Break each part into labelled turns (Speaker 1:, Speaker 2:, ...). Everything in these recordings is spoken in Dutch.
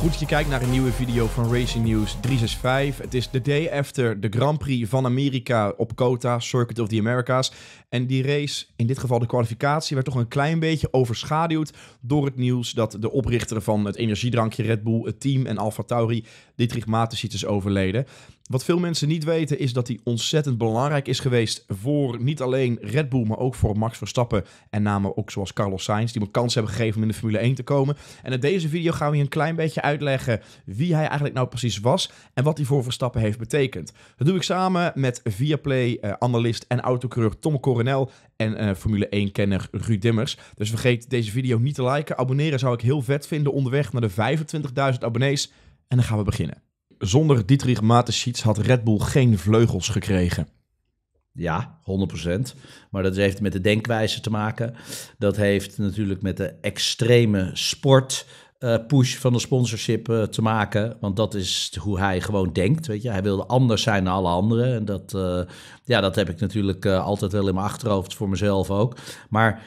Speaker 1: Goed dat je kijkt naar een nieuwe video van Racing News 365. Het is de day after de Grand Prix van Amerika op COTA, Circuit of the Americas. En die race, in dit geval de kwalificatie, werd toch een klein beetje overschaduwd door het nieuws dat de oprichter van het energiedrankje Red Bull, het team en Alfa Tauri, Dietrich Mateschitz is overleden. Wat veel mensen niet weten is dat hij ontzettend belangrijk is geweest voor niet alleen Red Bull, maar ook voor Max Verstappen en namen ook zoals Carlos Sainz, die hem kans hebben gegeven om in de Formule 1 te komen. En in deze video gaan we je een klein beetje uitleggen wie hij eigenlijk nou precies was en wat hij voor Verstappen heeft betekend. Dat doe ik samen met Viaplay-analyst eh, en autocoureur Tom Coronel en eh, Formule 1-kenner Ruud Dimmers. Dus vergeet deze video niet te liken. Abonneren zou ik heel vet vinden onderweg naar de 25.000 abonnees. En dan gaan we beginnen zonder Dietrich Mateschitz had Red Bull geen vleugels gekregen.
Speaker 2: Ja, 100%. Maar dat heeft met de denkwijze te maken. Dat heeft natuurlijk met de extreme sport. Uh, push van de sponsorship eh, te maken. Want dat is hoe hij gewoon denkt. Weet je? Hij wilde anders zijn dan alle anderen. En dat, eh, ja, dat heb ik natuurlijk altijd wel in mijn achterhoofd voor mezelf ook. Maar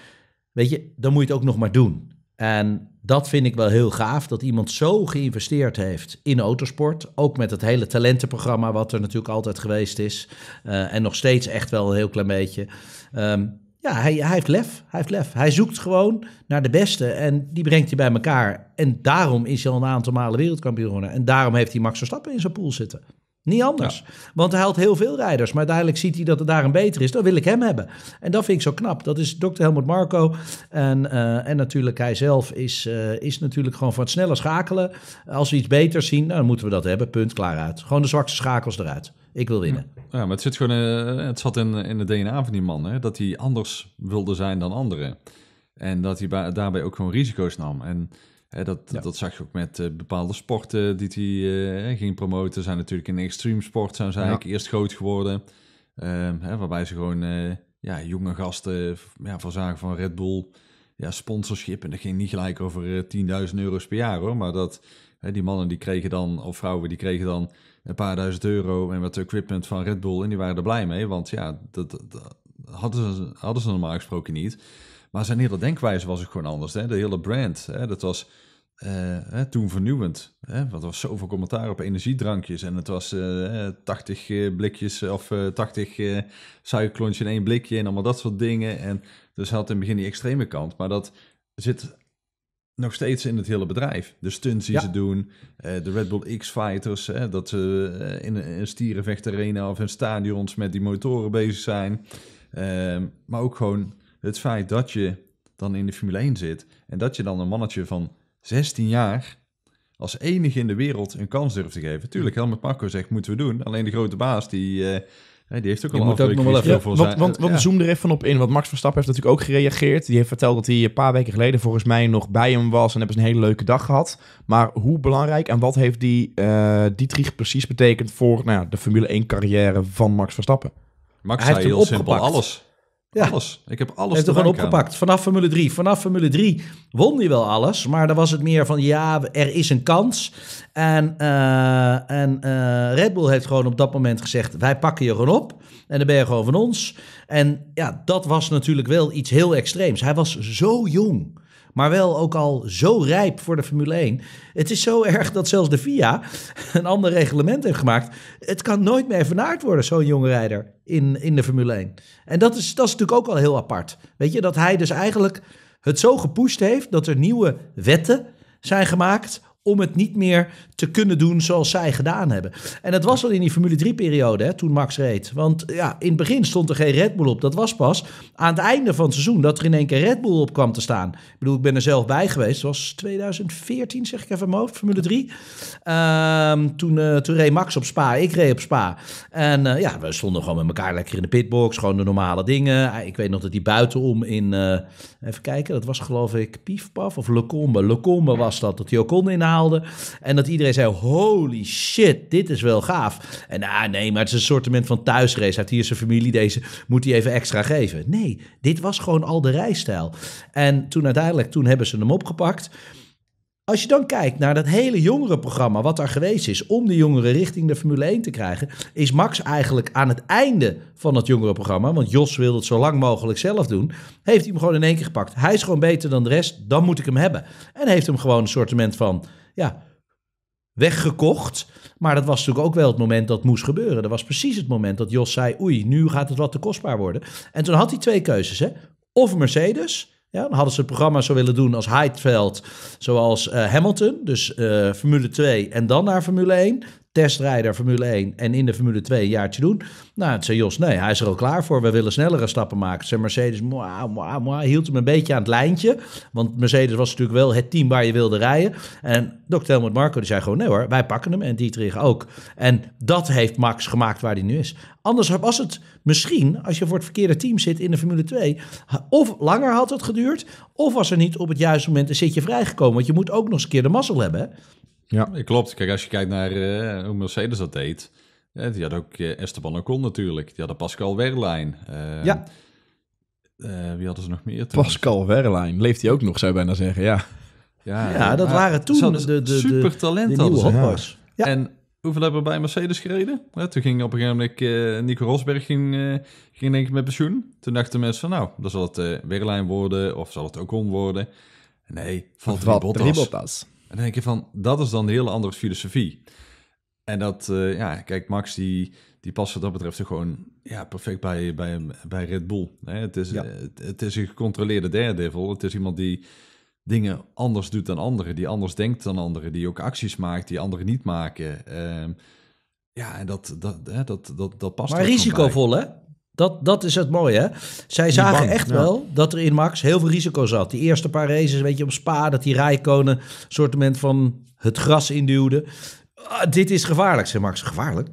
Speaker 2: weet je, dan moet je het ook nog maar doen. En dat vind ik wel heel gaaf, dat iemand zo geïnvesteerd heeft in autosport. Ook met het hele talentenprogramma, wat er natuurlijk altijd geweest is. Eh, en nog steeds echt wel een heel klein beetje. Ehm, ja, hij, hij, heeft lef. Hij heeft lef. Hij zoekt gewoon naar de beste en die brengt hij bij elkaar. En daarom is hij al een aantal malen wereldkampioen En daarom heeft hij Max Verstappen in zijn pool zitten. Niet anders. Want hij haalt heel veel rijders. Maar uiteindelijk ziet hij dat het daar een beter is. Dan wil ik hem hebben. En dat vind ik zo knap. Dat is Dr. Helmut Marco. En, eh, en natuurlijk hij zelf is, eh, is natuurlijk gewoon van het snelle schakelen. Als we iets beters zien, nou, dan moeten we dat hebben. Punt, klaar uit. Gewoon de zwakste schakels eruit.
Speaker 3: Ik wil winnen. Ja, maar het, zit gewoon, eh, het zat in, in het DNA van die man. Hè? Dat hij anders wilde zijn dan anderen. En dat hij daarbij ook gewoon risico's nam. En dat, dat zag je ook met eh, bepaalde sporten die hij eh, ging promoten. Zijn natuurlijk in extreme sport zijn ze eigenlijk eerst groot geworden. Ehm, hè, waarbij ze gewoon eh, ja, jonge gasten ja, verzagen van Red Bull. Ja, sponsorship. En dat ging niet gelijk over 10.000 euro's per jaar hoor. Maar dat, hè, die mannen die kregen dan, of vrouwen die kregen dan een paar duizend euro en wat equipment van Red Bull. En die waren er blij mee, want ja, dat, dat hadden, ze, hadden ze normaal gesproken niet. Maar zijn hele denkwijze was ook gewoon anders. Hè? De hele brand, hè? dat was eh, toen vernieuwend. Hè? Want er was zoveel commentaar op energiedrankjes. En het was uh, eh, 80 eh, blikjes of uh, 80 uh, in één blikje en allemaal dat soort dingen. En dus had in het begin die extreme kant. Maar dat zit nog steeds in het hele bedrijf. De stunts die ze doen, de Red Bull X-Fighters, dat ze in een stierenvechtarena of in stadions met die motoren bezig zijn. Ehm, maar ook gewoon het feit dat je dan in de Formule 1 zit en dat je dan een mannetje van 16 jaar als enige in de wereld een kans durft te geven. Tuurlijk, Helmut Marco zegt, moeten we doen. Alleen de grote baas, die, uh, die heeft ook al moet ook nog wel even ja, voor want, Want, want ja. zoom
Speaker 1: er even op in, want Max Verstappen heeft natuurlijk ook gereageerd. Die heeft verteld dat hij een paar weken geleden volgens mij nog bij hem was... en hebben ze een hele leuke dag gehad. Maar hoe belangrijk en wat heeft die eh, Dietrich precies betekend... voor nou ja, de Formule 1-carrière van Max Verstappen? Max
Speaker 2: hij hem heel simpel alles. Ja. Alles.
Speaker 3: Ik heb alles Heeft er gewoon opgepakt.
Speaker 2: Vanaf Formule 3. Vanaf Formule 3 won hij wel alles. Maar dan was het meer van ja, er is een kans. En, eh, en eh, Red Bull heeft gewoon op dat moment gezegd: wij pakken je gewoon op. En dan ben je gewoon van ons. En ja, dat was natuurlijk wel iets heel extreems. Hij was zo jong. Maar wel ook al zo rijp voor de Formule 1. Het is zo erg dat zelfs de FIA een ander reglement heeft gemaakt. Het kan nooit meer vernaard worden, zo'n jonge rijder in, in de Formule 1. En dat is, dat is natuurlijk ook al heel apart. Weet je, dat hij dus eigenlijk het zo gepusht heeft dat er nieuwe wetten zijn gemaakt om het niet meer te kunnen doen zoals zij gedaan hebben. En dat was al in die Formule 3-periode, toen Max reed. Want ja, in het begin stond er geen Red Bull op. Dat was pas aan het einde van het seizoen dat er in één keer Red Bull op kwam te staan. Ik bedoel, ik ben er zelf bij geweest. Dat was 2014, zeg ik even mijn hoofd, Formule 3. Ehm, toen, uh, reed Max op Spa, ik reed op Spa. En eh, ja, we stonden gewoon met elkaar lekker in de pitbox, gewoon de normale dingen. Eh, ik weet nog dat die buitenom in, even kijken, dat was geloof ik Piefpaf of Lecombe. combe was dat, dat hij ook kon inhalen. En dat iedereen zei: holy shit, dit is wel gaaf. En ah, nee, maar het is een sortiment van thuisrace. Hij heeft hier zijn familie, deze moet hij even extra geven. Nee, dit was gewoon al de rijstijl. En toen uiteindelijk, toen hebben ze hem opgepakt. Als je dan kijkt naar dat hele jongerenprogramma wat daar geweest is om de jongeren richting de Formule 1 te krijgen, is Max eigenlijk aan het einde van dat jongerenprogramma, want Jos wilde het zo lang mogelijk zelf doen, heeft hij hem gewoon in één keer gepakt. Hij is gewoon beter dan de rest, dan moet ik hem hebben. En heeft hem gewoon een sortiment van, ja, weggekocht. Maar dat was natuurlijk ook wel het moment dat het moest gebeuren. Dat was precies het moment dat Jos zei, oei, nu gaat het wat te kostbaar worden. En toen had hij twee keuzes, hè. Of Mercedes, ja, dan hadden ze het programma zo willen doen als Heidveld, zoals eh, Hamilton, dus eh, Formule 2 en dan naar Formule 1 testrijder Formule 1 en in de Formule 2 een jaartje doen? Nou, het zei Jos, nee, hij is er al klaar voor. We willen snellere stappen maken. Zijn Mercedes hield hem een beetje aan het lijntje. Want Mercedes was natuurlijk wel het team waar je wilde rijden. En Dr. Helmut Marco die zei gewoon, nee hoor, wij pakken hem en Dietrich ook. En dat heeft Max gemaakt waar hij nu is. Anders was het misschien, als je voor het verkeerde team zit in de Formule 2, of langer had het geduurd, of was er niet op het juiste moment een zitje vrijgekomen. Want je moet ook nog eens een keer de mazzel hebben.
Speaker 3: Ja, klopt. Kijk, als je kijkt naar eh, hoe Mercedes dat deed. Eh, die had ook eh, Esteban Ocon natuurlijk. Die hadden Pascal Wehrlein. Ehm, ja.
Speaker 1: wie hadden ze nog meer? Pascal Wehrlein. Leeft hij ook nog, zou je bijna zeggen. Ja, ja, ja
Speaker 2: dat waren toen de, de, de, super talent
Speaker 3: nieuwe En hoeveel hebben we bij Mercedes gereden? toen ging op een gegeven moment uh, Nico Rosberg ging, uh, ging denk ik met pensioen. Toen dachten mensen van nou, dan zal het uh, Weerlijn worden of zal het Ocon worden. Nee, van de denk je van, dat is dan een hele andere filosofie. En dat, eh, ja, kijk, Max die, die past wat dat betreft er gewoon ja, perfect bij, bij, bij Red Bull. Het, is, ja. Eh, het, is een gecontroleerde daredevil. Het is iemand die dingen anders doet dan anderen, die anders denkt dan anderen, die ook acties maakt die anderen niet maken. Ehm, ja, en dat, dat, dat, dat, dat past. Maar risicovol, hè?
Speaker 2: Dat, dat is het mooie. Hè? Zij zagen echt wel dat er in Max heel veel risico zat. Die eerste paar races, weet je, op Spa, dat die Rijkonen soortement van het gras induwde. Ah, dit is gevaarlijk, zei Max. Gevaarlijk?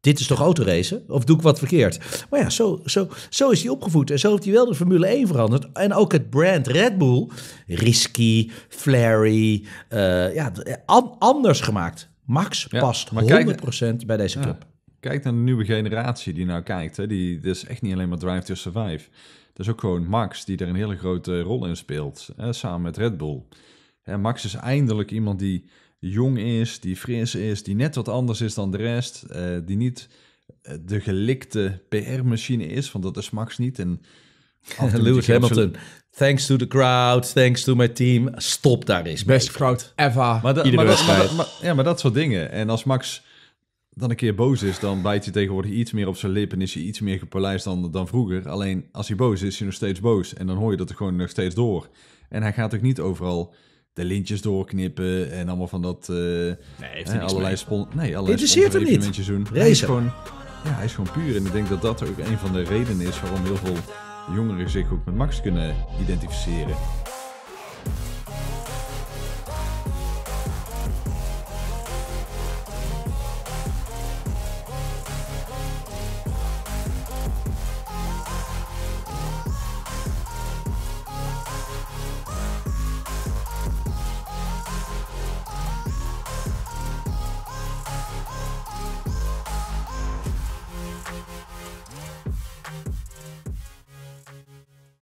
Speaker 2: Dit is toch autoracen? Of doe ik wat verkeerd? Maar ja, zo, zo, zo is hij opgevoed. En zo heeft hij wel de Formule 1 veranderd. En ook het brand Red Bull, Risky, Flary, eh, ja, eh, anders gemaakt. Max past 100% bij deze club.
Speaker 3: Kijk naar de nieuwe generatie die nou kijkt, hè, die, dus is echt niet alleen maar Drive to Survive. Dat is ook gewoon Max die er een hele grote rol in speelt, hè, samen met Red Bull. Hè, Max is eindelijk iemand die jong is, die fris is, die net wat anders is dan de rest, eh, die niet eh, de gelikte PR-machine is, want dat is Max niet. En Lewis Hamilton, thanks to the crowd, thanks to my team. Stop daar eens.
Speaker 2: Best crowd ever. Maar, da, maar,
Speaker 3: maar ja, maar dat soort dingen. En als Max dan een keer boos is, dan bijt hij tegenwoordig iets meer op zijn lip en is hij iets meer gepolijst dan, dan vroeger. Alleen als hij boos is, is hij nog steeds boos. En dan hoor je dat er gewoon nog steeds door. En hij gaat ook niet overal de lintjes doorknippen en allemaal van dat... Eh, nee, heeft hè, allerlei spon Nee, Interesseert hem niet. Doen. Hij is gewoon, ja, hij is gewoon puur. En ik denk dat dat ook een van de redenen is waarom heel veel jongeren zich ook met Max kunnen identificeren.